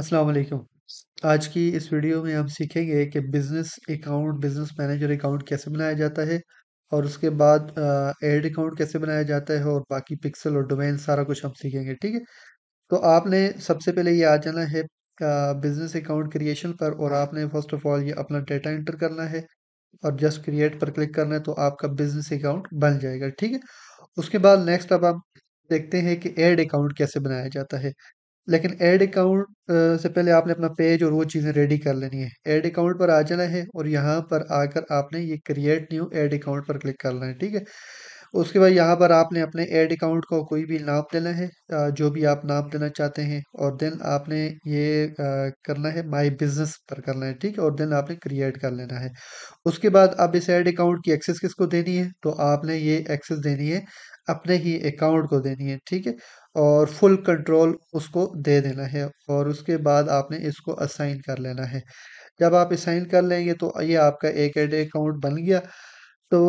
अस्सलाम वालेकुम आज की इस वीडियो में हम सीखेंगे कि business account business manager account कैसे बनाया जाता है और उसके बाद एड अकाउंट कैसे बनाया जाता है और बाकी पिक्सल और डोमेन सारा कुछ हम सीखेंगे ठीक है तो आपने सबसे पहले ये आ जाना है बिज़नेस अकाउंट क्रिएशन पर और आपने फर्स्ट ऑफ ऑल ये अपना डेटा इंटर करना है और जस्ट क्रिएट पर क्लिक करना है तो आपका बिज़नेस अकाउंट बन जाएगा ठीक है उसके बाद नेक्स्ट अब हम देखते हैं कि एड अकाउंट कैसे बनाया जाता है लेकिन एड अकाउंट से पहले आपने अपना पेज और वो चीज़ें रेडी कर लेनी है एड अकाउंट पर आ जाना है और यहाँ पर आकर आपने ये क्रिएट न्यू एड अकाउंट पर क्लिक करना है ठीक है उसके बाद यहाँ पर आपने अपने एड अकाउंट को कोई भी नाम देना है जो भी आप नाम देना चाहते हैं और देन आपने ये करना है माय बिजनेस पर करना है ठीक है और देन आपने क्रिएट कर लेना है उसके बाद आप इस एड अकाउंट की एक्सेस किसको देनी है तो आपने ये एक्सेस देनी है अपने ही अकाउंट को देनी है ठीक है और फुल कंट्रोल उसको दे देना है और उसके बाद आपने इसको असाइन कर लेना है जब आप असाइन कर लेंगे तो ये आपका एक एड अकाउंट बन गया तो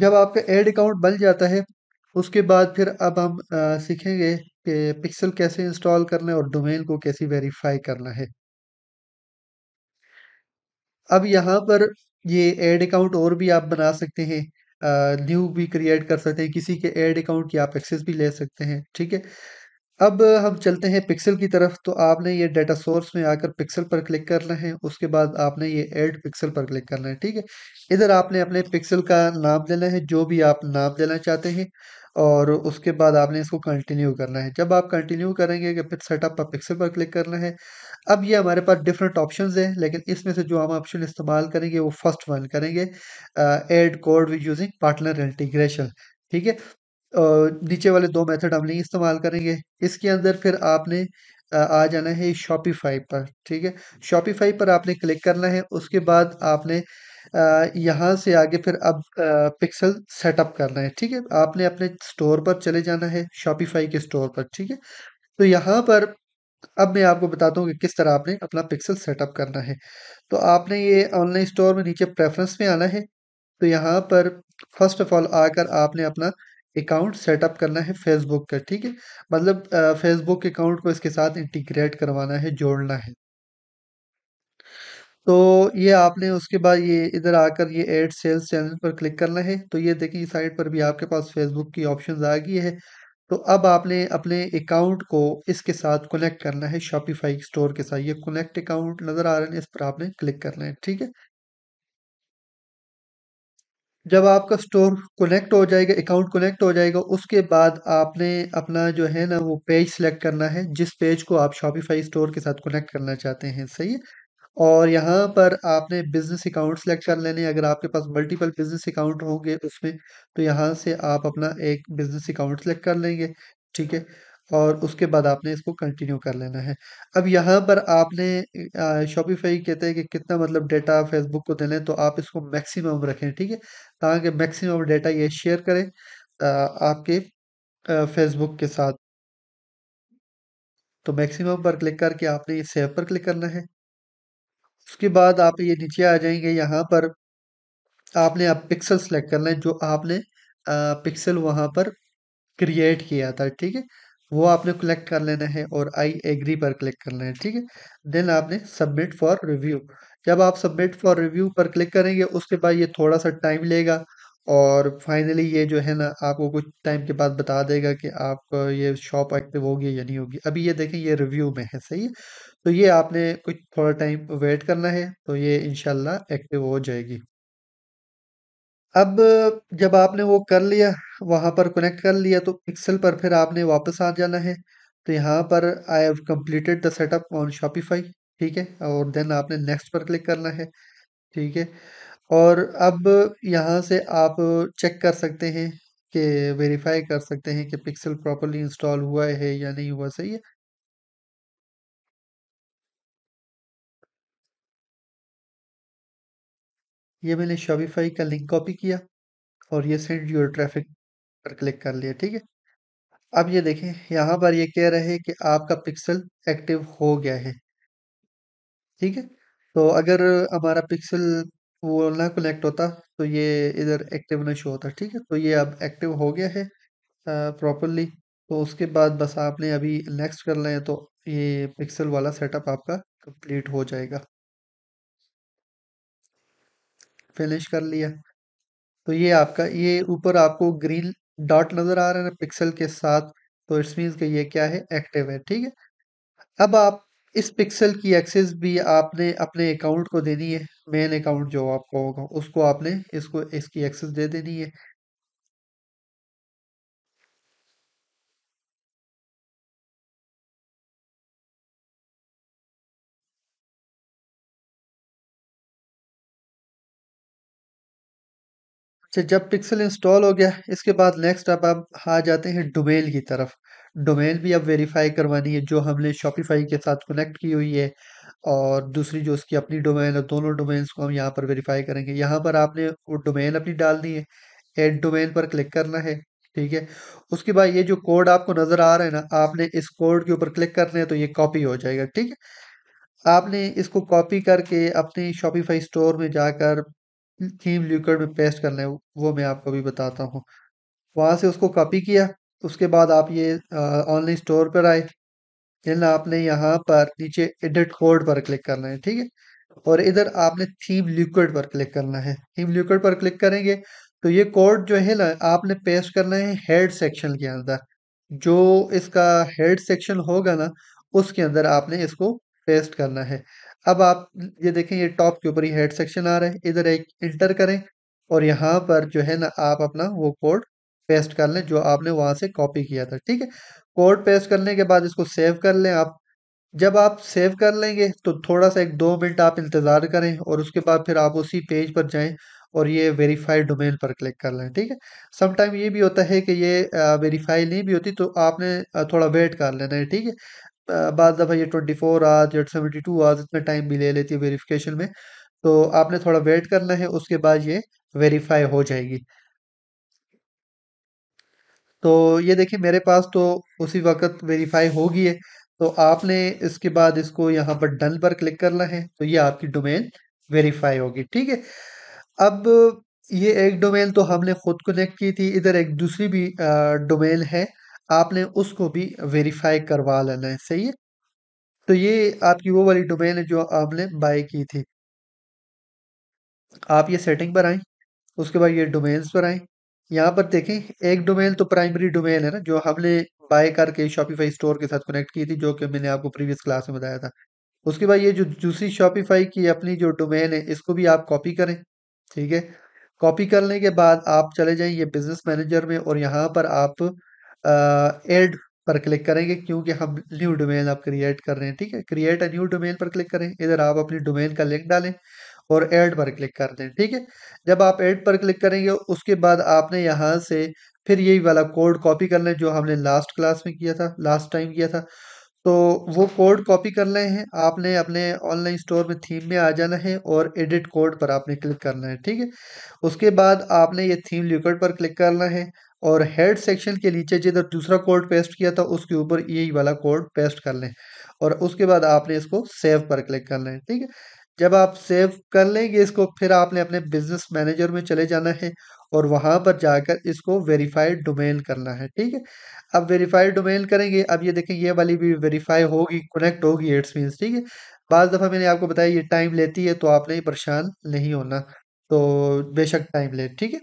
जब आपका एड अकाउंट बन जाता है उसके बाद फिर अब हम आ, सीखेंगे कि पिक्सल कैसे इंस्टॉल करना है और डोमेन को कैसे वेरीफाई करना है अब यहाँ पर ये एड अकाउंट और भी आप बना सकते हैं न्यू भी क्रिएट कर सकते हैं किसी के एड अकाउंट की आप एक्सेस भी ले सकते हैं ठीक है अब हम चलते हैं पिक्सल की तरफ तो आपने ये डाटा सोर्स में आकर पिक्सल पर क्लिक करना है उसके बाद आपने ये एड पिक्सल पर क्लिक करना है ठीक है इधर आपने अपने पिक्सल का नाम देना है जो भी आप नाम देना चाहते हैं और उसके बाद आपने इसको कंटिन्यू करना है जब आप कंटिन्यू करेंगे कि फिर सेटअप पर पिक्सल पर क्लिक करना है अब ये हमारे पास डिफरेंट ऑप्शन हैं लेकिन इसमें से जो हम ऑप्शन इस्तेमाल करेंगे वो फर्स्ट वन करेंगे ad code with using partner integration ठीक है नीचे वाले दो मेथड हम नहीं इस्तेमाल करेंगे इसके अंदर फिर आपने uh, आ जाना है शॉपिफाई पर ठीक है शॉपिफाई पर आपने क्लिक करना है उसके बाद आपने uh, यहाँ से आगे फिर अब पिक्सल uh, सेटअप करना है ठीक है आपने अपने स्टोर पर चले जाना है शॉपिफाई के स्टोर पर ठीक है तो यहाँ पर अब मैं आपको बताता हूँ कि किस तरह आपने अपना पिक्सल सेटअप करना है तो आपने ये ऑनलाइन स्टोर में नीचे प्रेफरेंस में आना है तो यहाँ पर फर्स्ट ऑफ ऑल आकर आपने अपना अकाउंट सेटअप करना है फेसबुक का ठीक है मतलब फेसबुक अकाउंट को इसके साथ इंटीग्रेट करवाना है जोड़ना है तो ये आपने उसके बाद ये इधर आकर ये एड सेल्स चैनल पर क्लिक करना है तो ये देखिए साइट पर भी आपके पास फेसबुक की ऑप्शन आ गई है तो अब आपने अपने अकाउंट को इसके साथ कनेक्ट करना है शॉपिफाई स्टोर के साथ ये कनेक्ट अकाउंट नज़र आ रहे हैं इस पर आपने क्लिक करना है ठीक है जब आपका स्टोर कनेक्ट हो जाएगा अकाउंट कनेक्ट हो जाएगा उसके बाद आपने अपना जो है ना वो पेज सेलेक्ट करना है जिस पेज को आप शॉपिफाई स्टोर के साथ कनेक्ट करना चाहते हैं सही है और यहाँ पर आपने बिज़नेस अकाउंट सेलेक्ट कर लेने अगर आपके पास मल्टीपल बिज़नेस अकाउंट होंगे उसमें तो यहाँ से आप अपना एक बिज़नेस अकाउंट सेलेक्ट कर लेंगे ठीक है और उसके बाद आपने इसको कंटिन्यू कर लेना है अब यहाँ पर आपने शॉपिफाई कहते हैं कि कितना मतलब डेटा फेसबुक को देना है तो आप इसको मैक्सिमम रखें ठीक है ताकि मैक्सिमम डेटा ये शेयर करें आपके फेसबुक के साथ तो मैक्सिमम पर क्लिक करके आपने ये सेव पर क्लिक करना है उसके बाद आप ये नीचे आ जाएंगे यहाँ पर आपने आप पिक्सल सेलेक्ट कर लें जो आपने पिक्सल वहाँ पर क्रिएट किया था ठीक है वो आपने कलेक्ट कर लेना है और आई एग्री पर क्लिक करना है ठीक है देन आपने सबमिट फॉर रिव्यू जब आप सबमिट फॉर रिव्यू पर क्लिक करेंगे उसके बाद ये थोड़ा सा टाइम लेगा और फाइनली ये जो है ना आपको कुछ टाइम के बाद बता देगा कि आप ये शॉप एक्टिव होगी या नहीं होगी अभी ये देखें ये रिव्यू में है सही है तो ये आपने कुछ थोड़ा टाइम वेट करना है तो ये इनशाला एक्टिव हो जाएगी अब जब आपने वो कर लिया वहाँ पर कनेक्ट कर लिया तो पिक्सल पर फिर आपने वापस आ जाना है तो यहाँ पर I have completed the setup on Shopify ठीक है और देन आपने नेक्स्ट पर क्लिक करना है ठीक है और अब यहाँ से आप चेक कर सकते हैं कि वेरीफाई कर सकते हैं कि पिक्सल प्रॉपरली इंस्टॉल हुआ है या नहीं हुआ सही है ये मैंने शॉपिफाई का लिंक कॉपी किया और ये सेंड योर ट्रैफिक पर क्लिक कर लिया ठीक है अब ये देखें यहाँ पर ये कह रहे हैं कि आपका पिक्सल एक्टिव हो गया है ठीक है तो अगर हमारा पिक्सल वो ना कनेक्ट होता तो ये इधर एक्टिव ना शो होता ठीक है तो ये अब एक्टिव हो गया है प्रॉपरली तो उसके बाद बस आपने अभी नेक्स्ट कर लें तो ये पिक्सल वाला सेटअप आपका कंप्लीट हो जाएगा फिनिश कर लिया तो ये आपका ये ऊपर आपको ग्रीन डॉट नज़र आ रहा है पिक्सल के साथ तो इट्स मीन्स कि ये क्या है एक्टिव है ठीक है अब आप इस पिक्सल की एक्सेस भी आपने अपने अकाउंट को देनी है मेन अकाउंट जो आपका होगा उसको आपने इसको इसकी एक्सेस दे देनी है अच्छा जब पिक्सल इंस्टॉल हो गया इसके बाद नेक्स्ट अब आप आ जाते हैं डोमेन की तरफ डोमेन भी अब वेरीफाई करवानी है जो हमने शॉपिफाई के साथ कनेक्ट की हुई है और दूसरी जो उसकी अपनी डोमेन है दोनों डोमेन्स को हम यहाँ पर वेरीफाई करेंगे यहाँ पर आपने वो डोमेन अपनी डालनी है एड डोमेन पर क्लिक करना है ठीक है उसके बाद ये जो कोड आपको नज़र आ रहा है ना आपने इस कोड के ऊपर क्लिक करना है तो ये कॉपी हो जाएगा ठीक है आपने इसको कॉपी करके अपने शॉपिफाई स्टोर में जाकर थीम ल्यूकड में पेस्ट करना है वो मैं आपको भी बताता हूँ वहाँ से उसको कॉपी किया तो उसके बाद आप ये ऑनलाइन स्टोर पर आए देन आपने यहाँ पर नीचे एडिट कोड पर क्लिक करना है ठीक है और इधर आपने थीम लिक्विड पर क्लिक करना है थीम लिक्विड पर क्लिक करेंगे तो ये कोड जो है ना आपने पेस्ट करना है हेड सेक्शन के अंदर जो इसका हेड सेक्शन होगा ना उसके अंदर आपने इसको पेस्ट करना है अब आप ये देखें ये टॉप के ऊपर ही हेड सेक्शन आ रहा है इधर एक इंटर करें और यहाँ पर जो है ना आप अपना वो कोड पेस्ट कर लें जो आपने वहाँ से कॉपी किया था ठीक है कोड पेस्ट करने के बाद इसको सेव कर लें आप जब आप सेव कर लेंगे तो थोड़ा सा एक दो मिनट आप इंतज़ार करें और उसके बाद फिर आप उसी पेज पर जाएं और ये वेरीफाइड डोमेन पर क्लिक कर लें ठीक है समटाइम ये भी होता है कि ये वेरीफाई नहीं भी होती तो आपने थोड़ा वेट कर लेना है ठीक है बाद दफ़ा ये ट्वेंटी फोर आवर्स या सेवेंटी टू आवर्स इतना टाइम भी ले लेती है वेरीफिकेशन में तो आपने थोड़ा वेट करना है उसके बाद ये वेरीफाई हो जाएगी तो ये देखिए मेरे पास तो उसी वक्त वेरीफाई होगी है तो आपने इसके बाद इसको यहाँ पर डन पर क्लिक करना है तो ये आपकी डोमेन वेरीफाई होगी ठीक है अब ये एक डोमेन तो हमने खुद कनेक्ट की थी इधर एक दूसरी भी डोमेन है आपने उसको भी वेरीफाई करवा लेना है सही है तो ये आपकी वो वाली डोमेन है जो आपने बाय की थी आप ये सेटिंग पर आए उसके बाद ये डोमेन्स पर आए यहाँ पर देखें एक डोमेन तो प्राइमरी डोमेन है ना जो हमने बाय करके शॉपिफाई स्टोर के साथ कनेक्ट की थी जो कि मैंने आपको प्रीवियस क्लास में बताया था उसके बाद ये जो दूसरी शॉपिफाई की अपनी जो डोमेन है इसको भी आप कॉपी करें ठीक है कॉपी करने के बाद आप चले जाएं ये बिजनेस मैनेजर में और यहाँ पर आप एड पर क्लिक करेंगे क्योंकि हम न्यू डोमेन आप क्रिएट कर रहे हैं ठीक है क्रिएट अ न्यू डोमेन पर क्लिक करें इधर आप अपनी डोमेन का लिंक डालें और ऐड पर क्लिक कर दें ठीक है जब आप ऐड पर क्लिक करेंगे उसके बाद आपने यहाँ से फिर यही वाला कोड कॉपी कर लें जो हमने लास्ट क्लास में किया था लास्ट टाइम किया था तो वो कोड कॉपी कर लें हैं आपने अपने ऑनलाइन स्टोर में थीम में आ जाना है और एडिट कोड पर आपने क्लिक करना है ठीक है उसके बाद आपने ये थीम लिक्विड पर क्लिक करना है और हेड सेक्शन के नीचे जिधर दूसरा कोड पेस्ट किया था उसके ऊपर यही वाला कोड पेस्ट कर लें और उसके बाद आपने इसको सेव पर क्लिक कर लें ठीक है जब आप सेव कर लेंगे इसको फिर आपने अपने बिजनेस मैनेजर में चले जाना है और वहां पर जाकर इसको वेरीफाइड डोमेन करना है ठीक है अब वेरीफाइड डोमेन करेंगे अब ये देखें ये वाली भी वेरीफाई होगी कनेक्ट होगी इट्स मीन्स ठीक है बाद दफ़ा मैंने आपको बताया ये टाइम लेती है तो आपने परेशान नहीं होना तो बेशक टाइम ले ठीक है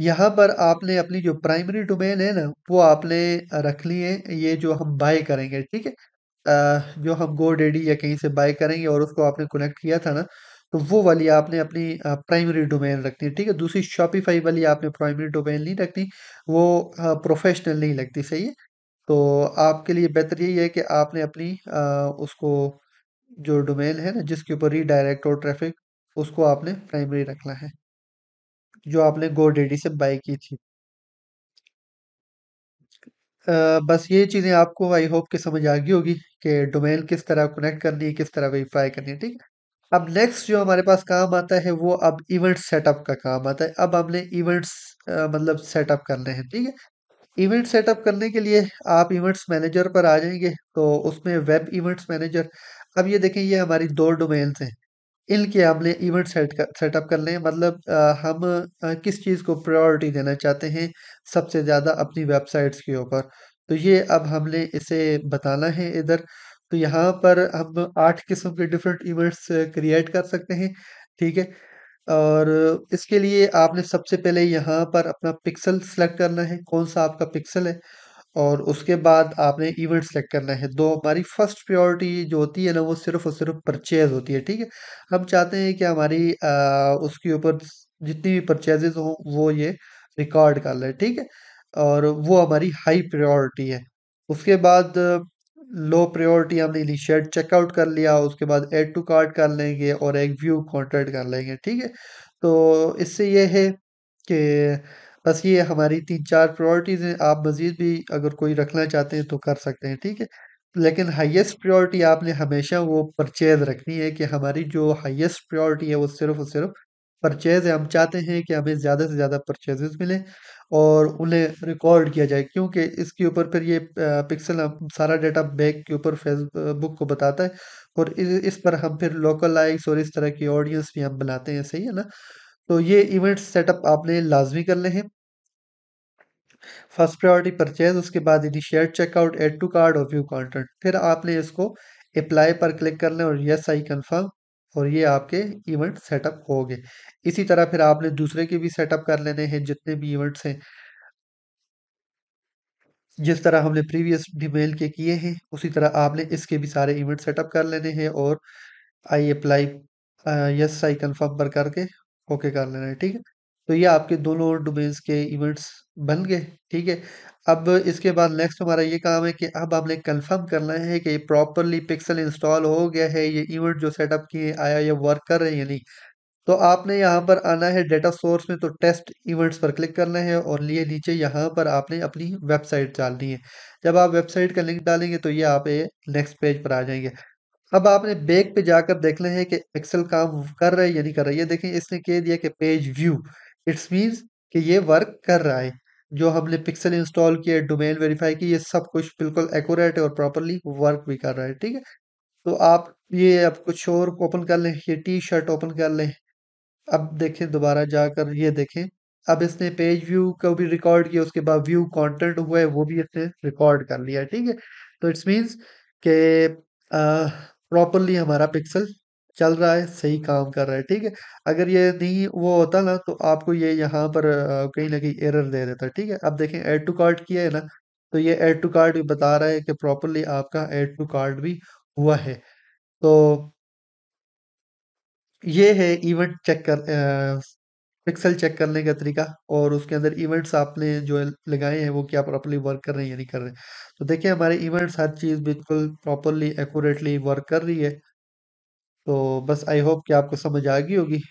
यहाँ पर आपने अपनी जो प्राइमरी डोमेन है ना वो आपने रख ली है ये जो हम बाय करेंगे ठीक है जो हम गो डेडी या कहीं से बाय करेंगे और उसको आपने कनेक्ट किया था ना तो वो वाली आपने अपनी प्राइमरी डोमेन रखनी है ठीक है दूसरी शॉपिफाई वाली आपने प्राइमरी डोमेन नहीं रखनी वो प्रोफेशनल नहीं लगती सही है तो आपके लिए बेहतर यही है कि आपने अपनी आ, उसको जो डोमेन है ना जिसके ऊपर रीडायरेक्ट और ट्रैफिक उसको आपने प्राइमरी रखना है जो आपने गो डेडी से बाई की थी आ, बस ये चीज़ें आपको आई होप कि समझ आ गई होगी कि डोमेन किस तरह कनेक्ट करनी है किस तरह वेरीफाई करनी है ठीक है अब नेक्स्ट जो हमारे पास काम आता है वो अब इवेंट सेटअप का काम आता है अब हमने इवेंट्स मतलब सेटअप करने हैं ठीक है इवेंट सेटअप करने के लिए आप इवेंट्स मैनेजर पर आ जाएंगे तो उसमें वेब इवेंट्स मैनेजर अब ये देखें ये हमारी दो डोमेन्स हैं इनके हमने इवेंट सेट कर सेटअप कर लें मतलब आ, हम आ, किस चीज़ को प्रायोरिटी देना चाहते हैं सबसे ज़्यादा अपनी वेबसाइट्स के ऊपर तो ये अब हमने इसे बताना है इधर तो यहाँ पर हम आठ किस्म के डिफरेंट इवेंट्स क्रिएट कर सकते हैं ठीक है और इसके लिए आपने सबसे पहले यहाँ पर अपना पिक्सल सेलेक्ट करना है कौन सा आपका पिक्सल है और उसके बाद आपने इवेंट सेलेक्ट करना है दो हमारी फर्स्ट प्रायोरिटी जो होती है ना वो सिर्फ और सिर्फ परचेज होती है ठीक है हम चाहते हैं कि हमारी आ, उसके ऊपर जितनी भी परचेजेज हों वो ये रिकॉर्ड कर लें ठीक है और वो हमारी हाई प्रायोरिटी है उसके बाद लो प्रायोरिटी हमने इनिशिएट चेकआउट कर लिया उसके बाद एड टू कार्ड कर लेंगे और एक व्यू कॉन्ट्रैक्ट कर लेंगे ठीक है तो इससे ये है कि बस ये हमारी तीन चार प्रायोरिटीज़ हैं आप मज़ीद भी अगर कोई रखना चाहते हैं तो कर सकते हैं ठीक है लेकिन हाईएस्ट प्रायोरिटी आपने हमेशा वो परचेज़ रखनी है कि हमारी जो हाईएस्ट प्रायोरिटी है वो सिर्फ़ और सिर्फ परचेज़ है हम चाहते हैं कि हमें ज़्यादा से ज़्यादा परचेजेस मिलें और उन्हें रिकॉर्ड किया जाए क्योंकि इसके ऊपर फिर ये पिक्सल हम सारा डाटा बैक के ऊपर फेसबुक को बताता है और इस पर हम फिर लोकल लाइक्स और इस तरह की ऑडियंस भी हम बनाते हैं सही है ना तो ये इवेंट सेटअप आपने लाजमी कर करने हैं फर्स्ट प्रायोरिटी परचेज उसके बाद share checkout add to cart और व्यू कॉन्टेंट फिर आपने इसको अप्लाई पर क्लिक कर लें और यस आई कन्फर्म और ये आपके इवेंट सेटअप हो गए इसी तरह फिर आपने दूसरे के भी सेटअप कर लेने हैं जितने भी इवेंट्स हैं जिस तरह हमने प्रीवियस डिमेल के किए हैं उसी तरह आपने इसके भी सारे इवेंट सेटअप कर लेने हैं और I apply yes I confirm पर करके ओके कर लेना है ठीक है तो ये आपके दोनों डोमेन्स के इवेंट्स बन गए ठीक है अब इसके बाद नेक्स्ट हमारा ये काम है कि अब हमने कंफर्म करना है कि प्रॉपरली पिक्सल इंस्टॉल हो गया है ये इवेंट जो सेटअप किए आया ये वर्क कर रहे हैं या नहीं तो आपने यहाँ पर आना है डेटा सोर्स में तो टेस्ट इवेंट्स पर क्लिक करना है और लिए नीचे यहाँ पर आपने अपनी वेबसाइट डालनी है जब आप वेबसाइट का लिंक डालेंगे तो ये आप नेक्स्ट पेज पर आ जाएंगे अब आपने बैक पे जाकर देखना है कि एक्सेल काम कर रहा है या नहीं कर रहा है ये देखें इसने कह दिया कि पेज व्यू इट्स मीन्स कि ये वर्क कर रहा है जो हमने पिक्सल इंस्टॉल किया डोमेन वेरीफाई की ये सब कुछ बिल्कुल एक्यूरेट और प्रॉपरली वर्क भी कर रहा है ठीक है तो आप ये अब कुछ और ओपन कर लें ये टी शर्ट ओपन कर लें अब देखें दोबारा जाकर ये देखें अब इसने पेज व्यू को भी रिकॉर्ड किया उसके बाद व्यू कंटेंट हुआ है वो भी इसने रिकॉर्ड कर लिया ठीक है तो इट्स मीन्स के प्रॉपरली हमारा पिक्सल चल रहा है सही काम कर रहा है ठीक है अगर ये नहीं वो होता ना तो आपको ये यहाँ पर कहीं ना कहीं एरर दे देता ठीक है अब देखें ऐड टू कार्ड किया है ना तो ये ऐड टू कार्ड भी बता रहा है कि प्रॉपरली आपका ऐड टू कार्ड भी हुआ है तो ये है इवेंट चेक कर पिक्सल चेक करने का तरीका और उसके अंदर इवेंट्स आपने जो लगाए हैं वो क्या प्रॉपरली वर्क कर रहे हैं या नहीं कर रहे हैं तो देखिए हमारे इवेंट्स हर चीज़ बिल्कुल प्रॉपरली एक्यूरेटली वर्क कर रही है तो बस आई होप कि आपको समझ आ गई होगी